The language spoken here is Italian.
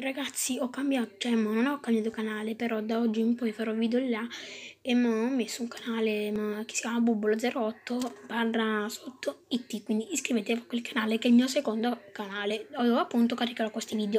Ragazzi ho cambiato, cioè mo non ho cambiato canale però da oggi in poi farò video là e mo ho messo un canale ma, che si chiama bubbolo08 barra sotto it quindi iscrivetevi a quel canale che è il mio secondo canale dove appunto caricherò questi video.